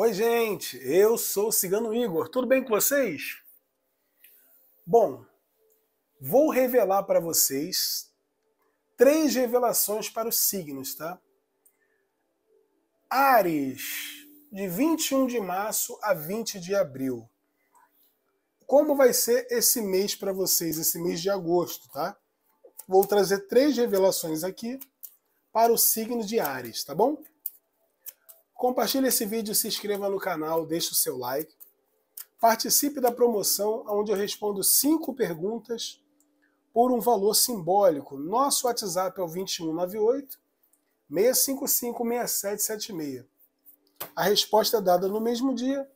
Oi, gente, eu sou o Cigano Igor. Tudo bem com vocês? Bom, vou revelar para vocês três revelações para os signos, tá? Ares, de 21 de março a 20 de abril. Como vai ser esse mês para vocês, esse mês de agosto, tá? Vou trazer três revelações aqui para o signo de Ares, tá bom? Compartilhe esse vídeo, se inscreva no canal, deixe o seu like. Participe da promoção onde eu respondo cinco perguntas por um valor simbólico. Nosso WhatsApp é o 2198 655 6776. A resposta é dada no mesmo dia,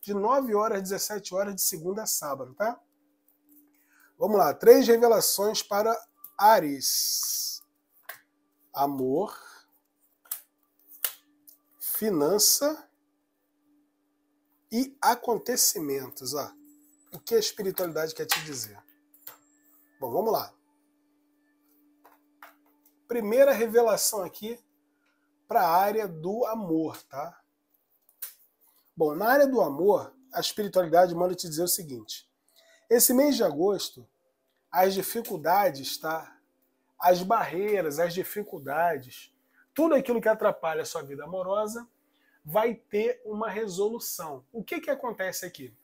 de 9 horas às 17 horas, de segunda a sábado, tá? Vamos lá, três revelações para Ares. Amor finança e acontecimentos. Ó. O que a espiritualidade quer te dizer? Bom, vamos lá. Primeira revelação aqui para a área do amor, tá? Bom, na área do amor, a espiritualidade manda te dizer o seguinte: esse mês de agosto, as dificuldades, tá? As barreiras, as dificuldades, tudo aquilo que atrapalha a sua vida amorosa vai ter uma resolução. O que, que acontece aqui?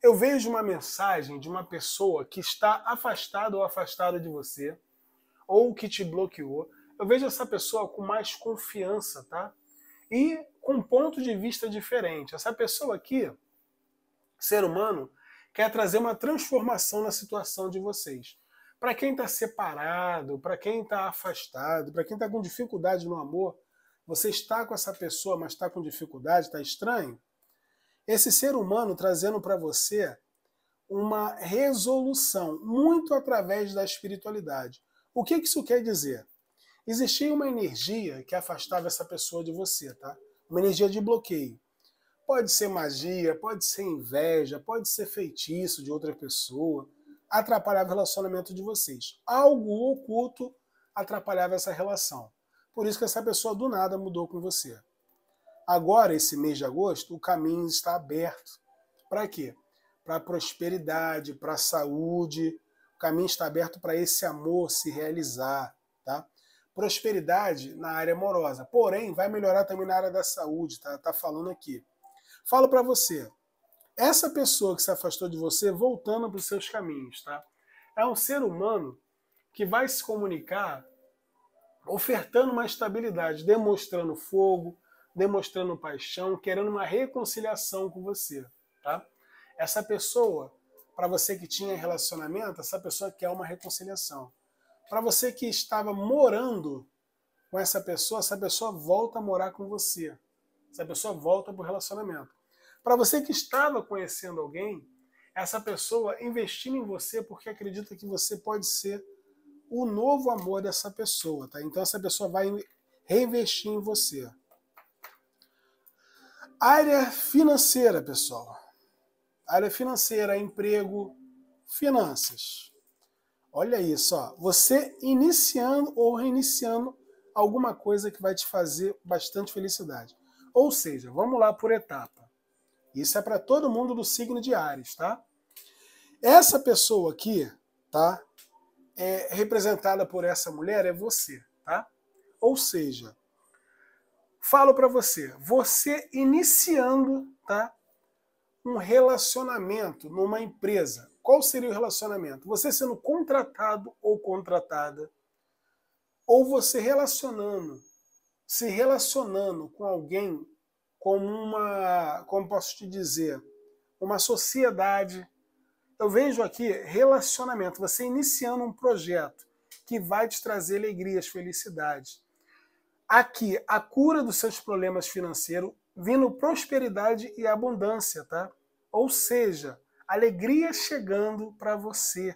Eu vejo uma mensagem de uma pessoa que está afastada ou afastada de você, ou que te bloqueou. Eu vejo essa pessoa com mais confiança, tá? E com um ponto de vista diferente. Essa pessoa aqui, ser humano, quer trazer uma transformação na situação de vocês. Para quem está separado, para quem está afastado, para quem está com dificuldade no amor, você está com essa pessoa, mas está com dificuldade, está estranho? Esse ser humano trazendo para você uma resolução, muito através da espiritualidade. O que isso quer dizer? Existia uma energia que afastava essa pessoa de você, tá? Uma energia de bloqueio. Pode ser magia, pode ser inveja, pode ser feitiço de outra pessoa. Atrapalhava o relacionamento de vocês. Algo oculto atrapalhava essa relação. Por isso que essa pessoa do nada mudou com você. Agora, esse mês de agosto, o caminho está aberto. Para quê? Para prosperidade, para saúde. O caminho está aberto para esse amor se realizar, tá? Prosperidade na área amorosa. Porém, vai melhorar também na área da saúde, tá? Tá falando aqui. Falo para você, essa pessoa que se afastou de você voltando para os seus caminhos, tá? É um ser humano que vai se comunicar ofertando uma estabilidade, demonstrando fogo, demonstrando paixão, querendo uma reconciliação com você, tá? Essa pessoa, para você que tinha relacionamento, essa pessoa quer uma reconciliação. Para você que estava morando com essa pessoa, essa pessoa volta a morar com você. Essa pessoa volta para o relacionamento. Para você que estava conhecendo alguém, essa pessoa investindo em você porque acredita que você pode ser o novo amor dessa pessoa, tá? Então essa pessoa vai reinvestir em você. Área financeira, pessoal. Área financeira, emprego, finanças. Olha isso, ó. Você iniciando ou reiniciando alguma coisa que vai te fazer bastante felicidade. Ou seja, vamos lá por etapa. Isso é para todo mundo do signo de Ares, tá? Essa pessoa aqui, tá? é, representada por essa mulher é você, tá? Ou seja, falo para você, você iniciando, tá? Um relacionamento numa empresa. Qual seria o relacionamento? Você sendo contratado ou contratada, ou você relacionando, se relacionando com alguém como uma, como posso te dizer, uma sociedade, eu então, vejo aqui relacionamento, você iniciando um projeto que vai te trazer alegrias, felicidade. Aqui, a cura dos seus problemas financeiros, vindo prosperidade e abundância, tá? Ou seja, alegria chegando para você.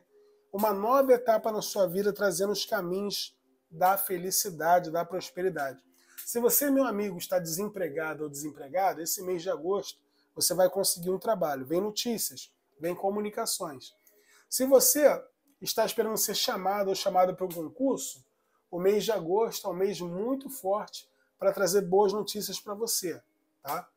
Uma nova etapa na sua vida trazendo os caminhos da felicidade, da prosperidade. Se você, meu amigo, está desempregado ou desempregado, esse mês de agosto você vai conseguir um trabalho. Vem notícias vem comunicações. Se você está esperando ser chamado ou chamado para um concurso, o mês de agosto é um mês muito forte para trazer boas notícias para você, tá?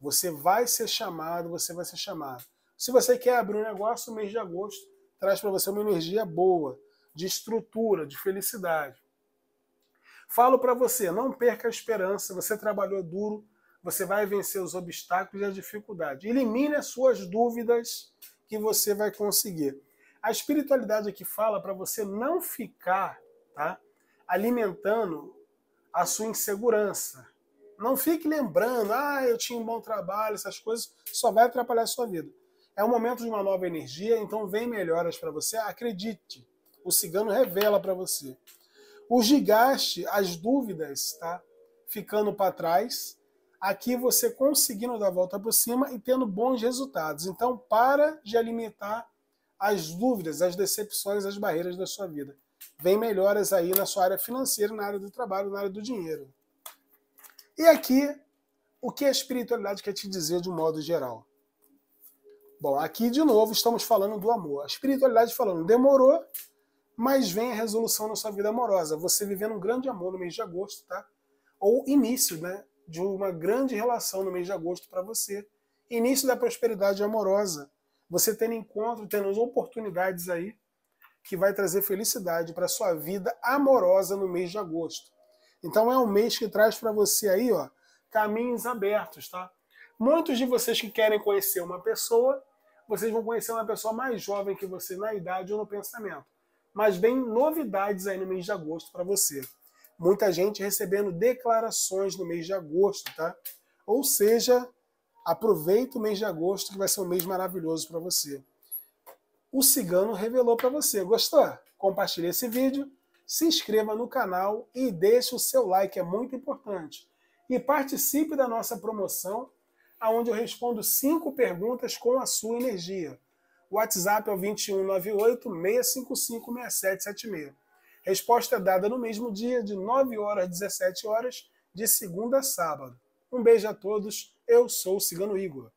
Você vai ser chamado, você vai ser chamado. Se você quer abrir um negócio, o mês de agosto traz para você uma energia boa, de estrutura, de felicidade. Falo para você, não perca a esperança, você trabalhou duro, você vai vencer os obstáculos e a dificuldade. Elimine as suas dúvidas que você vai conseguir. A espiritualidade aqui fala para você não ficar tá, alimentando a sua insegurança. Não fique lembrando, ah, eu tinha um bom trabalho, essas coisas, só vai atrapalhar a sua vida. É um momento de uma nova energia, então vem melhoras para você, acredite. O cigano revela para você. O gigaste, as dúvidas, tá? Ficando para trás, aqui você conseguindo dar a volta por cima e tendo bons resultados. Então, para de alimentar as dúvidas, as decepções, as barreiras da sua vida. Vem melhoras aí na sua área financeira, na área do trabalho, na área do dinheiro. E aqui, o que a espiritualidade quer te dizer de um modo geral? Bom, aqui de novo estamos falando do amor. A espiritualidade falando, demorou, mas vem a resolução na sua vida amorosa. Você vivendo um grande amor no mês de agosto, tá? Ou início, né? de uma grande relação no mês de agosto para você. Início da prosperidade amorosa. Você tendo encontro, tendo oportunidades aí que vai trazer felicidade para sua vida amorosa no mês de agosto. Então é um mês que traz para você aí, ó, caminhos abertos, tá? Muitos de vocês que querem conhecer uma pessoa, vocês vão conhecer uma pessoa mais jovem que você na idade ou no pensamento. Mas vem novidades aí no mês de agosto para você muita gente recebendo declarações no mês de agosto, tá? Ou seja, aproveita o mês de agosto que vai ser um mês maravilhoso para você. O Cigano revelou para você. Gostou? Compartilhe esse vídeo, se inscreva no canal e deixe o seu like, é muito importante. E participe da nossa promoção, aonde eu respondo cinco perguntas com a sua energia. WhatsApp é o 2198 655 6776. Resposta dada no mesmo dia, de 9 horas às 17 horas, de segunda a sábado. Um beijo a todos, eu sou o Cigano Igor.